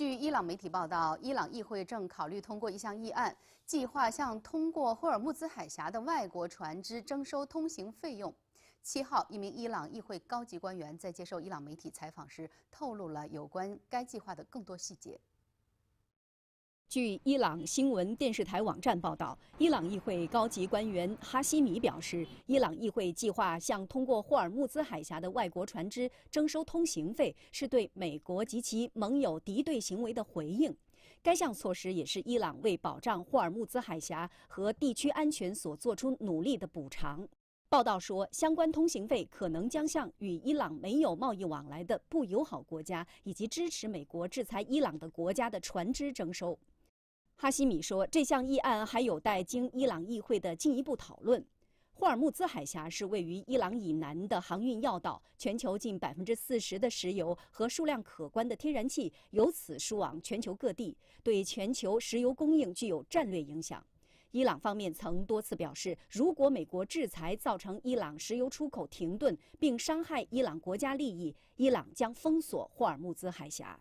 据伊朗媒体报道，伊朗议会正考虑通过一项议案，计划向通过霍尔木兹海峡的外国船只征收通行费用。七号，一名伊朗议会高级官员在接受伊朗媒体采访时，透露了有关该计划的更多细节。据伊朗新闻电视台网站报道，伊朗议会高级官员哈希米表示，伊朗议会计划向通过霍尔木兹海峡的外国船只征收通行费，是对美国及其盟友敌对行为的回应。该项措施也是伊朗为保障霍尔木兹海峡和地区安全所做出努力的补偿。报道说，相关通行费可能将向与伊朗没有贸易往来的不友好国家以及支持美国制裁伊朗的国家的船只征收。哈西米说，这项议案还有待经伊朗议会的进一步讨论。霍尔木兹海峡是位于伊朗以南的航运要道，全球近百分之四十的石油和数量可观的天然气由此输往全球各地，对全球石油供应具有战略影响。伊朗方面曾多次表示，如果美国制裁造成伊朗石油出口停顿并伤害伊朗国家利益，伊朗将封锁霍尔木兹海峡。